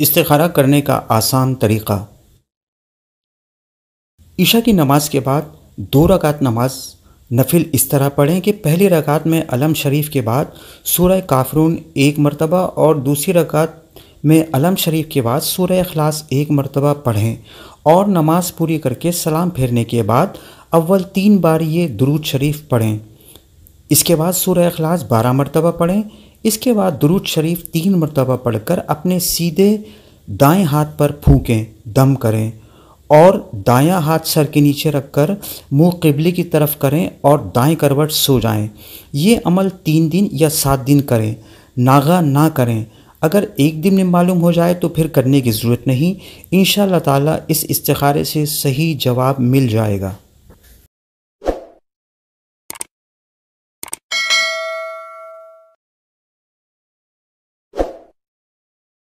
इस्तारा करने का आसान तरीक़ा ईशा की नमाज के बाद दो रकात नमाज नफिल इस तरह पढ़ें कि पहली रकात में अलम शरीफ के बाद सूरह काफरून एक मरतबा और दूसरी रकात में अलम शरीफ के बाद सूर अखलास एक मरतबा पढ़ें और नमाज पूरी करके सलाम फेरने के बाद अव्वल तीन बार ये दरूद शरीफ पढ़ें इसके बाद सूर अखलास बारह मरतबा पढ़ें इसके बाद दुरूद शरीफ तीन मरतबा पढ़कर अपने सीधे दाएं हाथ पर फूकें दम करें और दायां हाथ सर के नीचे रखकर मुंह किबले की तरफ करें और दाएं करवट सो जाएं। ये अमल तीन दिन या सात दिन करें नागा ना करें अगर एक दिन में मालूम हो जाए तो फिर करने की ज़रूरत नहीं इन ताला इस इस्तारे से सही जवाब मिल जाएगा